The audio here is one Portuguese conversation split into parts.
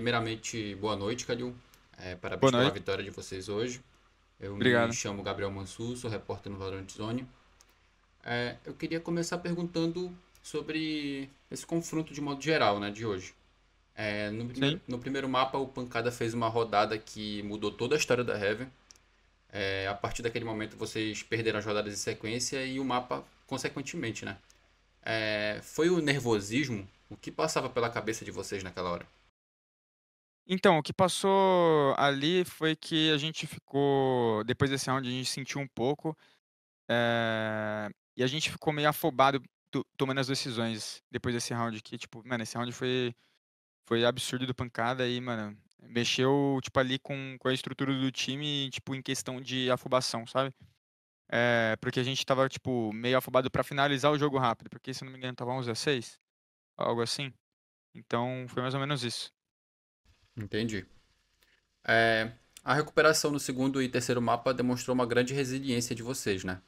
Primeiramente, boa noite, Calil. É, parabéns pela vitória de vocês hoje. Eu Obrigado. me chamo Gabriel Mansur, sou repórter no Valorant Zone. É, eu queria começar perguntando sobre esse confronto de modo geral, né, de hoje. É, no, primeiro, no, primeiro mapa, o Pancada fez uma rodada que mudou toda a história da Heaven. É, a partir daquele momento, vocês perderam as rodadas em sequência e o mapa, consequentemente, né? É, foi o nervosismo? O que passava pela cabeça de vocês naquela hora? Então, o que passou ali foi que a gente ficou. Depois desse round, a gente sentiu um pouco. Eh, e a gente ficou meio afobado tomando as decisões depois desse round. Que, tipo, mano, esse round foi, foi absurdo do pancada aí mano, mexeu, tipo, ali com, com a estrutura do time, tipo, em questão de afobação, sabe? Eh, porque a gente tava, tipo, meio afobado pra finalizar o jogo rápido. Porque, se eu não me engano, tava 11 a 6, algo assim. Então, foi mais ou menos isso. Entendi. É, a recuperação no segundo e terceiro mapa demonstrou uma grande resiliência de vocês, né?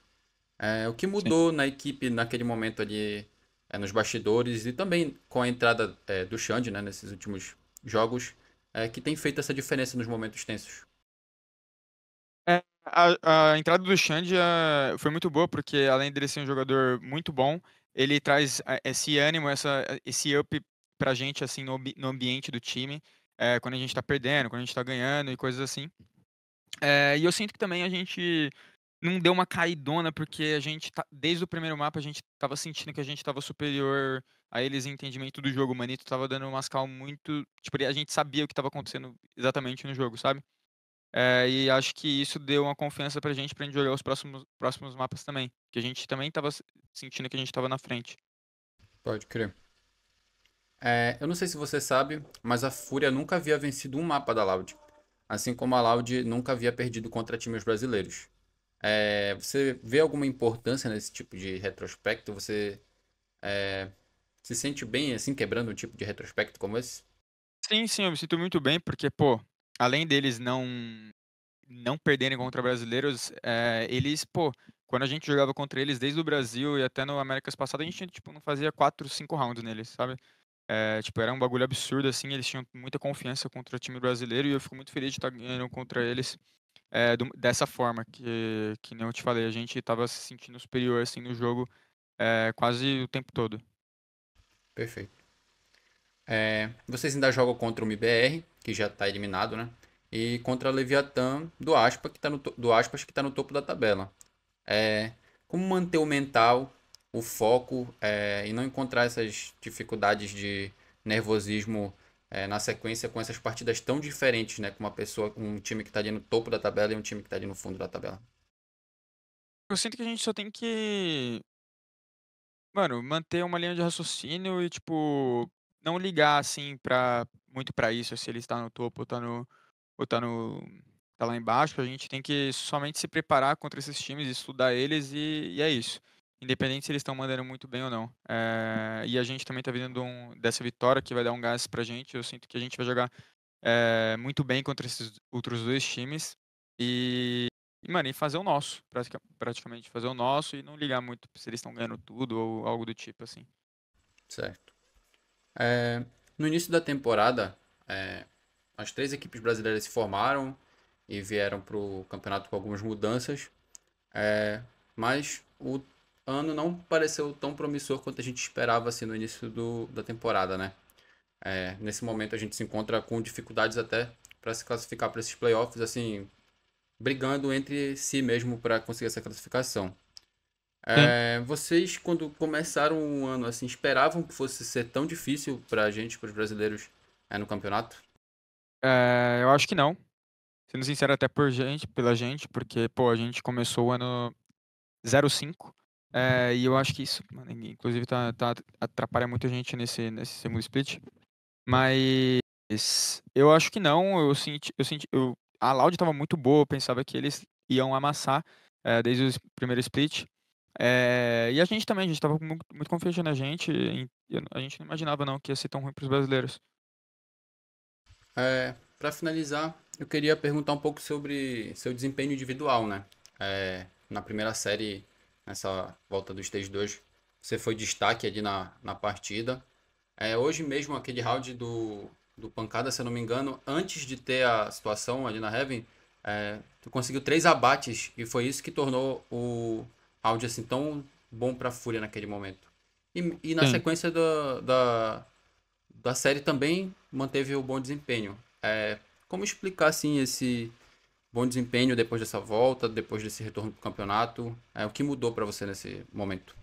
É, o que mudou Sim. na equipe naquele momento ali, é, nos bastidores e também com a entrada é, do Xande, né, nesses últimos jogos, é, que tem feito essa diferença nos momentos tensos? É, a, a, entrada do Xande foi muito boa, porque além dele ser um jogador muito bom, ele traz esse ânimo, essa, esse up pra gente, assim, no, no ambiente do time é, quando a gente está perdendo, quando a gente está ganhando e coisas assim. É, e eu sinto que também a gente não deu uma caidona, porque a gente, tá, desde o primeiro mapa, a gente tava sentindo que a gente tava superior a eles em entendimento do jogo. O Manito tava dando umas cal muito. Tipo, a gente sabia o que tava acontecendo exatamente no jogo, sabe? É, e acho que isso deu uma confiança pra gente, pra gente jogar os próximos, próximos mapas também. Que a gente também tava sentindo que a gente tava na frente. Pode crer. É, eu não sei se você sabe, mas a Fúria nunca havia vencido um mapa da Loud. Assim como a Loud nunca havia perdido contra times brasileiros. É, você vê alguma importância nesse tipo de retrospecto? Você é, se sente bem assim, quebrando um tipo de retrospecto como esse? Sim, sim, eu me sinto muito bem, porque, pô, além deles não não perderem contra brasileiros, é, eles, pô, quando a gente jogava contra eles desde o Brasil e até no Américas passado, a gente, tipo, não fazia quatro, cinco rounds neles, sabe? É, tipo, era um bagulho absurdo, assim, eles tinham muita confiança contra o time brasileiro e eu fico muito feliz de estar tá ganhando contra eles é, do, dessa forma, que, que nem eu te falei, a gente estava se sentindo superior, assim, no jogo é, quase o tempo todo. Perfeito. É, vocês ainda jogam contra o MBR, que já está eliminado, né? E contra a Leviatã do Aspa, que está no, do Aspas, que está no topo da tabela. É, como manter o mental o foco é, e não encontrar essas dificuldades de nervosismo é, na sequência com essas partidas tão diferentes, né? Com uma pessoa, com um time que está ali no topo da tabela e um time que está ali no fundo da tabela. Eu sinto que a gente só tem que. Mano, manter uma linha de raciocínio e, tipo, não ligar, assim, pra, muito para isso, se ele está no topo ou está no, ou tá no, tá lá embaixo. A gente tem que somente se preparar contra esses times, estudar eles e, e é isso independente se eles estão mandando muito bem ou não. É, e a gente também está vindo um, dessa vitória que vai dar um gás para a gente. Eu sinto que a gente vai jogar é, muito bem contra esses outros dois times e, e mano, e fazer o nosso, praticamente fazer o nosso e não ligar muito se eles estão ganhando tudo ou algo do tipo assim. Certo. É, no início da temporada, é, as três equipes brasileiras se formaram e vieram para o campeonato com algumas mudanças, é, mas o ano não pareceu tão promissor quanto a gente esperava assim, no início do, da temporada, né? É, nesse momento a gente se encontra com dificuldades até para se classificar para esses playoffs, assim, brigando entre si mesmo para conseguir essa classificação. É, é, vocês, quando começaram o ano, assim, esperavam que fosse ser tão difícil para a gente, para os brasileiros, é, no campeonato? É, eu acho que não. Sendo sincero, até por gente, pela gente, porque pô, a gente começou o ano 05 é, e eu acho que isso, mano, inclusive, tá, tá, atrapalha muita gente nesse, nesse segundo split. Mas eu acho que não. Eu senti. Eu senti eu, a Loud tava muito boa, eu pensava que eles iam amassar é, desde o primeiro split. É, e a gente também, a gente tava muito, muito confiante na gente. Em, a gente não imaginava não que ia ser tão ruim pros brasileiros. É, para finalizar, eu queria perguntar um pouco sobre seu desempenho individual, né? É, na primeira série nessa volta dos 3-2. Você foi destaque ali na, na partida. É, hoje mesmo, aquele round do, do Pancada, se eu não me engano, antes de ter a situação ali na Heaven, é, tu conseguiu três abates e foi isso que tornou o round assim tão bom para a Fúria naquele momento. E, e na Sim. sequência da, da, da série também manteve o bom desempenho. É, como explicar assim esse bom desempenho depois dessa volta, depois desse retorno para o campeonato. É, o que mudou para você nesse momento?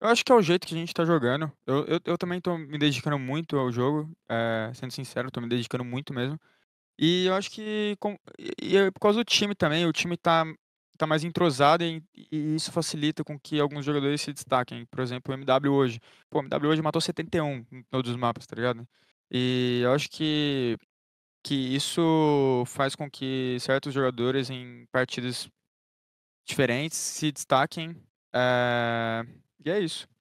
Eu acho que é o jeito que a gente está jogando. Eu, eu, eu também estou me dedicando muito ao jogo, é, sendo sincero, estou me dedicando muito mesmo. E eu acho que com, e é por causa do time também, o time está tá mais entrosado e, e, isso facilita com que alguns jogadores se destaquem. Por exemplo, o MW hoje. Pô, o MW hoje matou 71 em todos os mapas, tá ligado? E eu acho que que isso faz com que certos jogadores em partidas diferentes se destaquem. É... E é isso.